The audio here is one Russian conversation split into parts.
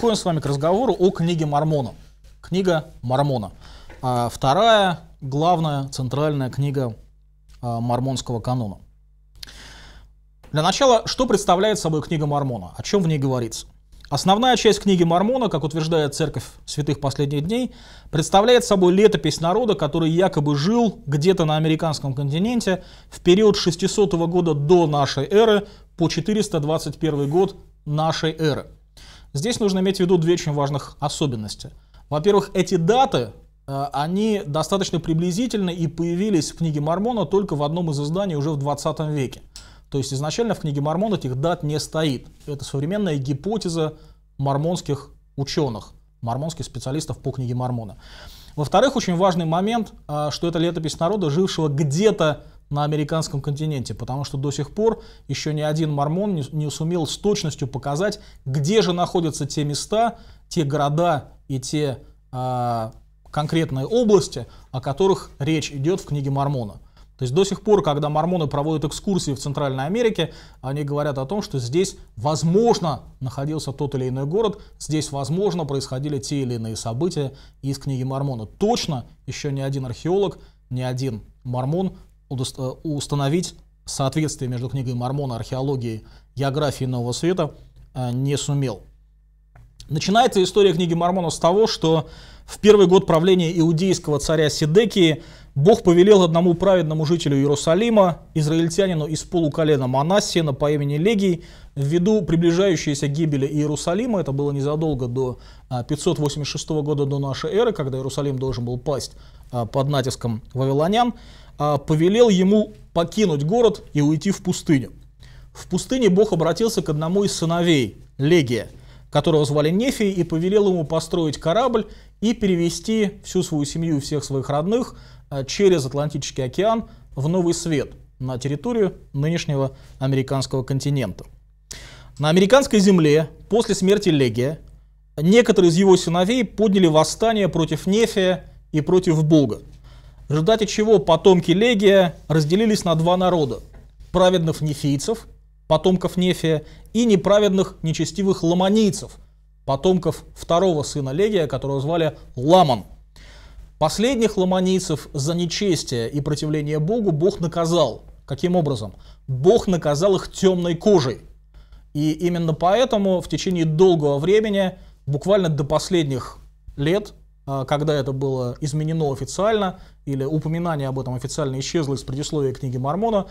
переходим с вами к разговору о книге Мормона. Книга Мормона. А, вторая главная центральная книга а, мормонского канона. Для начала, что представляет собой книга Мормона? О чем в ней говорится? Основная часть книги Мормона, как утверждает Церковь Святых Последних Дней, представляет собой летопись народа, который якобы жил где-то на американском континенте в период 600 года до нашей эры по 421 год нашей эры. Здесь нужно иметь в виду две очень важных особенности. Во-первых, эти даты, э, они достаточно приблизительны и появились в книге Мормона только в одном из изданий уже в 20 веке. То есть изначально в книге Мормона этих дат не стоит. Это современная гипотеза мормонских ученых, мормонских специалистов по книге Мормона. Во-вторых, очень важный момент, э, что это летопись народа, жившего где-то на американском континенте, потому что до сих пор еще ни один мормон не, не сумел с точностью показать, где же находятся те места, те города и те э, конкретные области, о которых речь идет в книге Мормона. То есть до сих пор, когда мормоны проводят экскурсии в Центральной Америке, они говорят о том, что здесь, возможно, находился тот или иной город, здесь, возможно, происходили те или иные события из книги Мормона. Точно еще ни один археолог, ни один мормон Э, установить соответствие между книгой Мормона, археологией, географией Нового Света э, не сумел. Начинается история книги Мормона с того, что в первый год правления иудейского царя Сидекии Бог повелел одному праведному жителю Иерусалима, израильтянину из полуколена Манассиена по имени Легий, ввиду приближающейся гибели Иерусалима, это было незадолго до 586 э, года до нашей эры, когда Иерусалим должен был пасть под натиском вавилонян, а, повелел ему покинуть город и уйти в пустыню. В пустыне Бог обратился к одному из сыновей, Легия, которого звали Нефий, и повелел ему построить корабль и перевести всю свою семью и всех своих родных а, через Атлантический океан в Новый Свет, на территорию нынешнего американского континента. На американской земле после смерти Легия некоторые из его сыновей подняли восстание против Нефия и против Бога – в результате чего потомки Легия разделились на два народа – праведных нефийцев, потомков Нефия, и неправедных нечестивых ламанийцев, потомков второго сына Легия, которого звали Ламан. Последних ламанийцев за нечестие и противление Богу Бог наказал. Каким образом? Бог наказал их темной кожей. И именно поэтому в течение долгого времени, буквально до последних лет, а, когда это было изменено официально, или упоминание об этом официально исчезло из предисловия книги Мормона,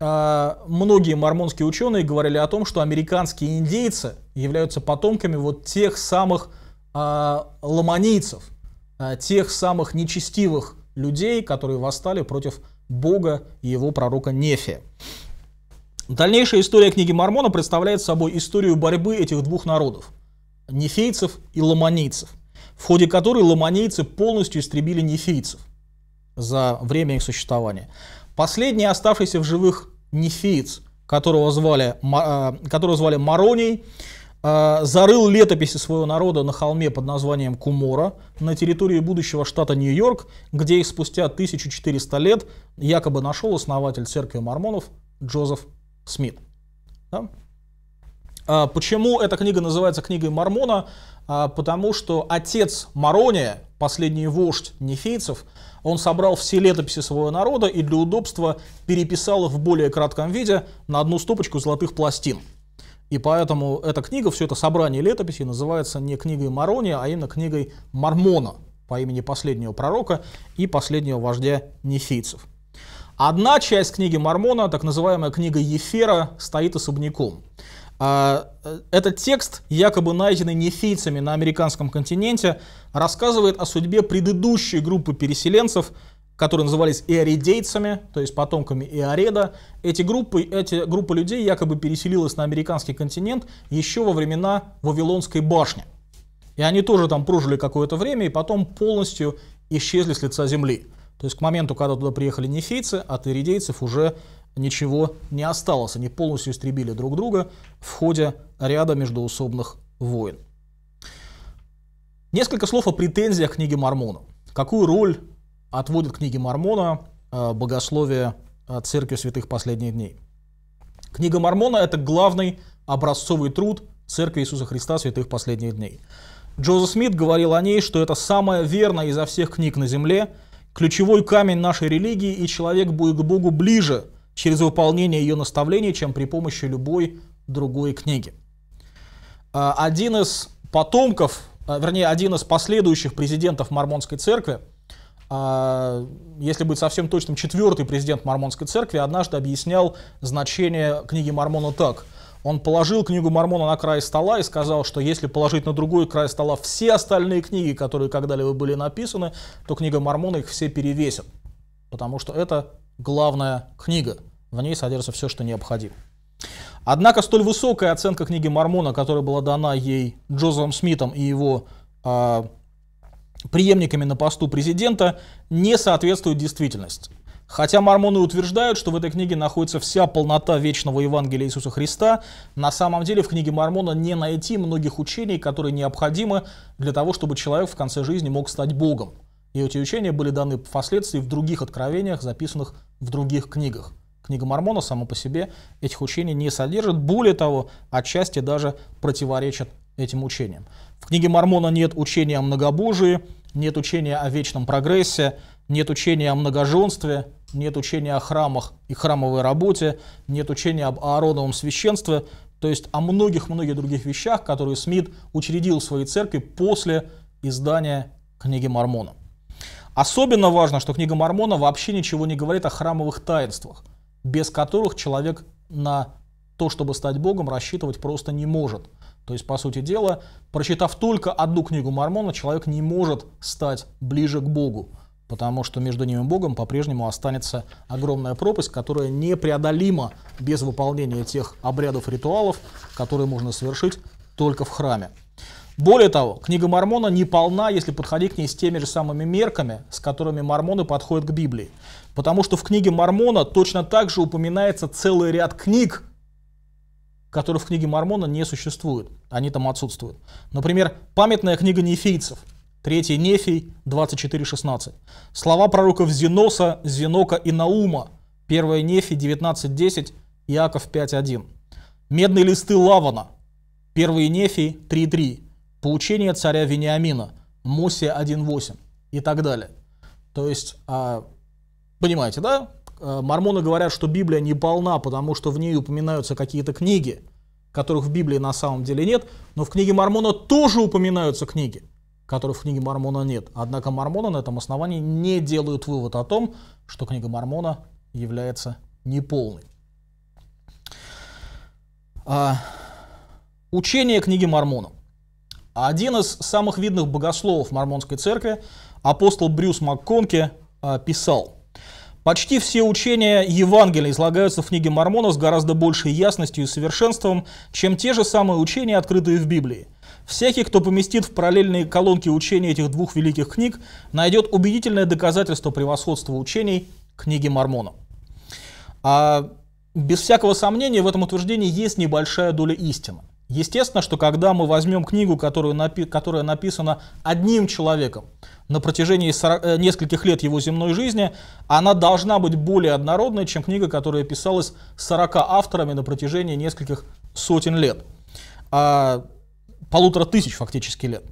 а, многие мормонские ученые говорили о том, что американские индейцы являются потомками вот тех самых а, ломанийцев, тех самых нечестивых людей, которые восстали против Бога и его пророка Нефия. Дальнейшая история книги Мормона представляет собой историю борьбы этих двух народов – нефейцев и ломанийцев в ходе которой ломанейцы полностью истребили нефийцев за время их существования. Последний оставшийся в живых нефиец, которого звали, э, которого звали Мароний, э, зарыл летописи своего народа на холме под названием Кумора на территории будущего штата Нью-Йорк, где их спустя 1400 лет якобы нашел основатель церкви мормонов Джозеф Смит. Да? Э, почему эта книга называется книгой Мормона? А, потому что отец Марония, последний вождь нефейцев, он собрал все летописи своего народа и для удобства переписал их в более кратком виде на одну стопочку золотых пластин. И поэтому эта книга, все это собрание летописей называется не книгой Марония, а именно книгой Мормона по имени последнего пророка и последнего вождя нефийцев. Одна часть книги Мормона, так называемая книга Ефера, стоит особняком. А, э, этот текст, якобы найденный нефийцами на американском континенте, рассказывает о судьбе предыдущей группы переселенцев, которые назывались иоридейцами, то есть потомками Иореда. Эти группы, эти группы людей якобы переселилась на американский континент еще во времена Вавилонской башни. И они тоже там прожили какое-то время и потом полностью исчезли с лица земли. То есть к моменту, когда туда приехали нефейцы, от иоридейцев уже ничего не осталось. Они полностью истребили друг друга в ходе ряда междуусобных войн. Несколько слов о претензиях книги Мормона. Какую роль отводит книге Мормона э, богословие э, Церкви Святых Последних Дней? Книга Мормона – это главный образцовый труд Церкви Иисуса Христа Святых Последних Дней. Джозеф Смит говорил о ней, что это самая верная изо всех книг на земле, ключевой камень нашей религии, и человек будет к Богу ближе – через выполнение ее наставлений, чем при помощи любой другой книги. А, один из потомков, а, вернее, один из последующих президентов Мормонской церкви, а, если быть совсем точным, четвертый президент Мормонской церкви однажды объяснял значение книги Мормона так. Он положил книгу Мормона на край стола и сказал, что если положить на другой край стола все остальные книги, которые когда-либо были написаны, то книга Мормона их все перевесит, потому что это главная книга – в ней содержится все, что необходимо. Однако столь высокая оценка книги Мормона, которая была дана ей Джозефом Смитом и его э, преемниками на посту президента, не соответствует действительности. Хотя мормоны утверждают, что в этой книге находится вся полнота вечного Евангелия Иисуса Христа, на самом деле в книге Мормона не найти многих учений, которые необходимы для того, чтобы человек в конце жизни мог стать Богом. И эти учения были даны впоследствии в других откровениях, записанных в других книгах. Книга Мормона само по себе этих учений не содержит. Более того, отчасти даже противоречит этим учениям. В книге Мормона нет учения о многобожии, нет учения о вечном прогрессе, нет учения о многоженстве, нет учения о храмах и храмовой работе, нет учения об аароновом священстве, то есть о многих-многих других вещах, которые Смит учредил в своей церкви после издания книги Мормона. Особенно важно, что книга Мормона вообще ничего не говорит о храмовых таинствах без которых человек на то, чтобы стать Богом, рассчитывать просто не может. То есть, по сути дела, прочитав только одну книгу Мормона, человек не может стать ближе к Богу, потому что между ним и Богом по-прежнему останется огромная пропасть, которая непреодолима без выполнения тех обрядов и ритуалов, которые можно совершить только в храме. Более того, книга Мормона не полна, если подходить к ней с теми же самыми мерками, с которыми мормоны подходят к Библии. Потому что в книге Мормона точно так же упоминается целый ряд книг, которые в книге Мормона не существуют. Они там отсутствуют. Например, памятная книга нефийцев. 3 Нефий 24.16. Слова пророков Зеноса, Зенока и Наума. 1 Нефий 19.10, Иаков 5.1. Медные листы Лавана. 1 Нефий 3.3 поучение царя Вениамина, Мосе 1.8 и так далее. То есть, а, понимаете, да? А, мормоны говорят, что Библия не полна, потому что в ней упоминаются какие-то книги, которых в Библии на самом деле нет, но в книге Мормона тоже упоминаются книги, которых в книге Мормона нет. Однако Мормоны на этом основании не делают вывод о том, что книга Мормона является неполной. А, учение книги Мормона. А один из самых видных богословов мормонской церкви, апостол Брюс МакКонки, а, писал, Почти все учения Евангелия излагаются в книге Мормона с гораздо большей ясностью и совершенством, чем те же самые учения, открытые в Библии. Всякий, кто поместит в параллельные колонки учения этих двух великих книг, найдет убедительное доказательство превосходства учений книги Мормона. А без всякого сомнения в этом утверждении есть небольшая доля истины. Естественно, что когда мы возьмем книгу, которую напи которая написана одним человеком на протяжении 40, э, нескольких лет его земной жизни, она должна быть более однородной, чем книга, которая писалась 40 авторами на протяжении нескольких сотен лет. А, полутора тысяч фактически лет.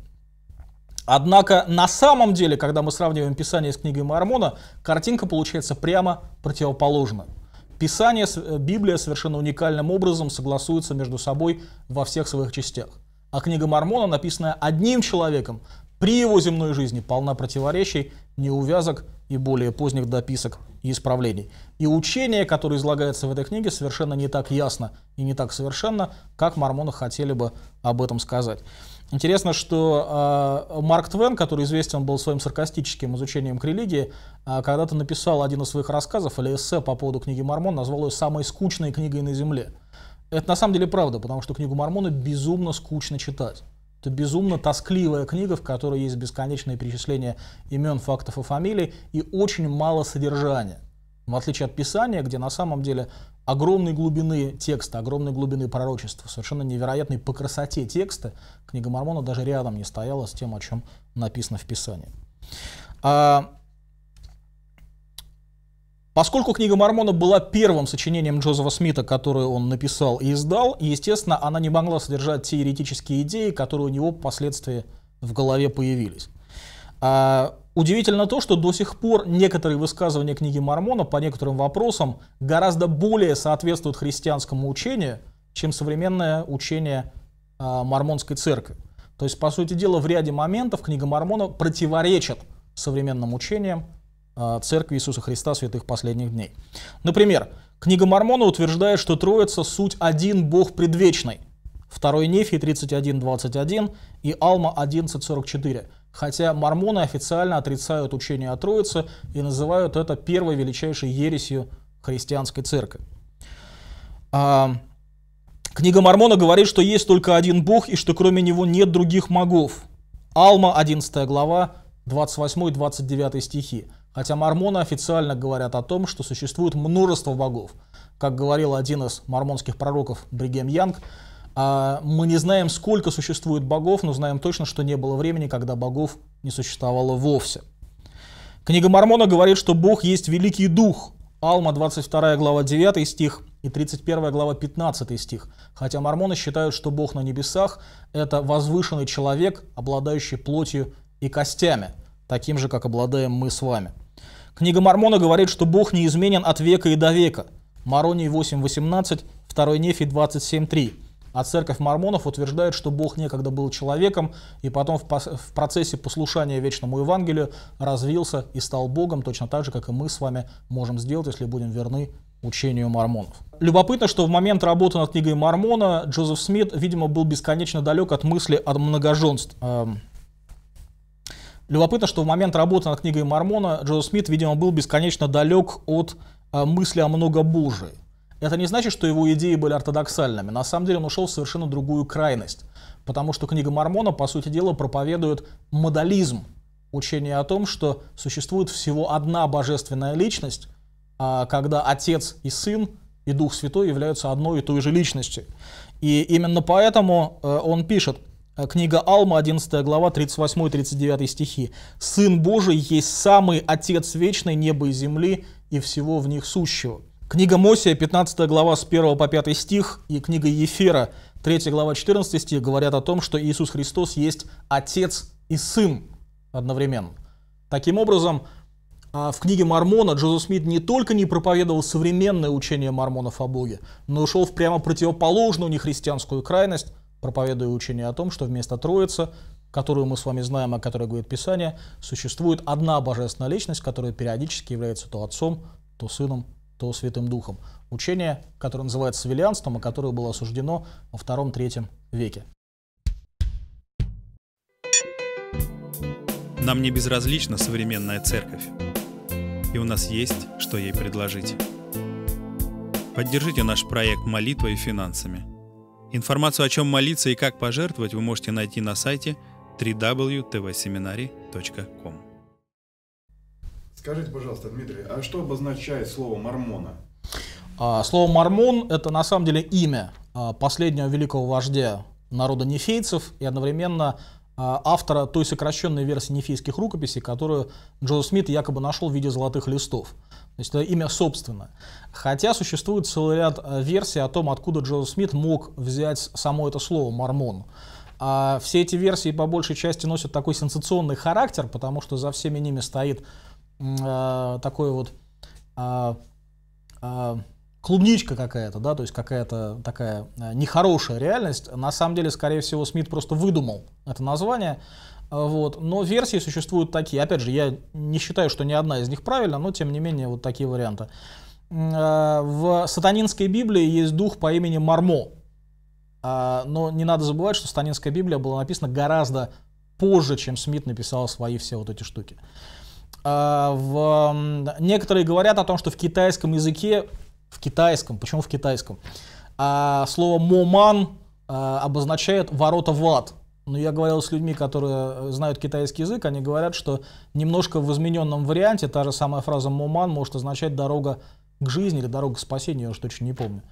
Однако на самом деле, когда мы сравниваем писание с книгой Мормона, картинка получается прямо противоположная. Писание, э, Библия совершенно уникальным образом согласуются между собой во всех своих частях. А книга Мормона, написанная одним человеком, при его земной жизни полна противоречий, неувязок и более поздних дописок и исправлений. И учение, которое излагается в этой книге, совершенно не так ясно и не так совершенно, как мормоны хотели бы об этом сказать. Интересно, что э, Марк Твен, который известен был своим саркастическим изучением к религии, э, когда-то написал один из своих рассказов или эссе по поводу книги Мормон, назвал ее самой скучной книгой на Земле. Это на самом деле правда, потому что книгу Мормона безумно скучно читать. Это безумно тоскливая книга, в которой есть бесконечное перечисление имен, фактов и фамилий и очень мало содержания. В отличие от Писания, где на самом деле огромной глубины текста, огромной глубины пророчества, совершенно невероятной по красоте текста, книга Мормона даже рядом не стояла с тем, о чем написано в Писании. А, поскольку книга Мормона была первым сочинением Джозефа Смита, которое он написал и издал, естественно, она не могла содержать те еретические идеи, которые у него впоследствии в голове появились. А, Удивительно то, что до сих пор некоторые высказывания книги Мормона по некоторым вопросам гораздо более соответствуют христианскому учению, чем современное учение э, мормонской церкви. То есть, по сути дела, в ряде моментов книга Мормона противоречит современным учениям э, Церкви Иисуса Христа святых последних дней. Например, книга Мормона утверждает, что Троица – суть один Бог предвечный. 2 Нефий 31.21 и Алма 11.44. Хотя мормоны официально отрицают учение о Троице и называют это первой величайшей ересью христианской церкви. А, книга Мормона говорит, что есть только один Бог и что кроме него нет других богов. Алма, 11 глава, 28-29 стихи. Хотя мормоны официально говорят о том, что существует множество богов. Как говорил один из мормонских пророков Бригем Янг, а, мы не знаем, сколько существует богов, но знаем точно, что не было времени, когда богов не существовало вовсе. Книга Мормона говорит, что Бог есть великий дух. Алма 22 глава 9 стих и 31 глава 15 стих. Хотя мормоны считают, что Бог на небесах – это возвышенный человек, обладающий плотью и костями, таким же, как обладаем мы с вами. Книга Мормона говорит, что Бог неизменен от века и до века. Мароний 8.18, 2 Нефий 27.3. А церковь мормонов утверждает, что Бог некогда был человеком, и потом в, в процессе послушания вечному Евангелию развился и стал Богом, точно так же, как и мы с вами можем сделать, если будем верны учению мормонов. Любопытно, что в момент работы над книгой Мормона Джозеф Смит, видимо, был бесконечно далек от мысли о многоженстве. Эм. Любопытно, что в момент работы над книгой Мормона Джозеф Смит, видимо, был бесконечно далек от э, мысли о многобожии. Это не значит, что его идеи были ортодоксальными. На самом деле он ушел в совершенно другую крайность. Потому что книга Мормона, по сути дела, проповедует модализм. Учение о том, что существует всего одна божественная личность, а, когда отец и сын и Дух Святой являются одной и той же личностью. И именно поэтому э, он пишет, э, книга Алма, 11 глава, 38-39 стихи. «Сын Божий есть самый Отец Вечный неба и земли и всего в них сущего». Книга Мосия, 15 глава с 1 по 5 стих, и книга Ефера, 3 глава 14 стих, говорят о том, что Иисус Христос есть Отец и Сын одновременно. Таким образом, а, в книге Мормона Джозеф Смит не только не проповедовал современное учение мормонов о Боге, но ушел в прямо противоположную нехристианскую крайность, проповедуя учение о том, что вместо Троицы, которую мы с вами знаем, о которой говорит Писание, существует одна божественная личность, которая периодически является то Отцом, то Сыном, то Святым Духом. Учение, которое называется велианством, и которое было осуждено во втором-третьем веке. Нам не безразлична современная церковь, и у нас есть, что ей предложить. Поддержите наш проект молитвой и финансами. Информацию, о чем молиться и как пожертвовать, вы можете найти на сайте www.tvseminary.com. Скажите, пожалуйста, Дмитрий, а что обозначает слово «мормона»? А, слово «мормон» — это на самом деле имя а, последнего великого вождя народа нефейцев и одновременно а, автора той сокращенной версии нефийских рукописей, которую Джозеф Смит якобы нашел в виде золотых листов. То есть это имя собственное. Хотя существует целый ряд версий о том, откуда Джозеф Смит мог взять само это слово «мормон». все эти версии по большей части носят такой сенсационный характер, потому что за всеми ними стоит э, такой вот э, э, клубничка какая-то, да, то есть какая-то такая нехорошая реальность. На самом деле, скорее всего, Смит просто выдумал это название. Вот. Но версии существуют такие. Опять же, я не считаю, что ни одна из них правильна, но тем не менее вот такие варианты. В сатанинской Библии есть дух по имени Мармо. Но не надо забывать, что сатанинская Библия была написана гораздо позже, чем Смит написал свои все вот эти штуки. А, в, некоторые говорят о том, что в китайском языке, в китайском, почему в китайском, а, слово «моман» а, обозначает «ворота в ад». Но я говорил с людьми, которые э, знают китайский язык, они говорят, что немножко в измененном варианте та же самая фраза «моман» может означать «дорога к жизни» или «дорога к спасению», я уж точно не помню.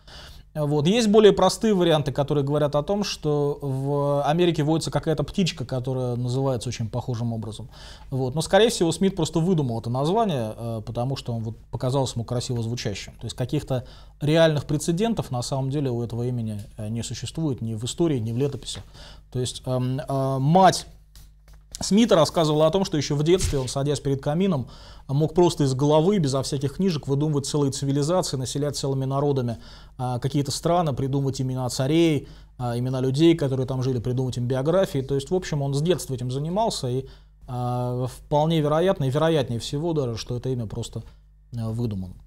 Вот. Есть более простые варианты, которые говорят о том, что в Америке водится какая-то птичка, которая называется очень похожим образом. Вот. Но, скорее всего, Смит просто выдумал это название, э, потому что он вот показался ему красиво звучащим. То есть каких-то реальных прецедентов на самом деле у этого имени э, не существует ни в истории, ни в летописи. То есть э, э, мать Смит рассказывал о том, что еще в детстве он, садясь перед камином, мог просто из головы, безо всяких книжек, выдумывать целые цивилизации, населять целыми народами а, какие-то страны, придумывать имена царей, а, имена людей, которые там жили, придумывать им биографии. То есть, в общем, он с детства этим занимался, и а, вполне вероятно, и вероятнее всего даже, что это имя просто выдумано.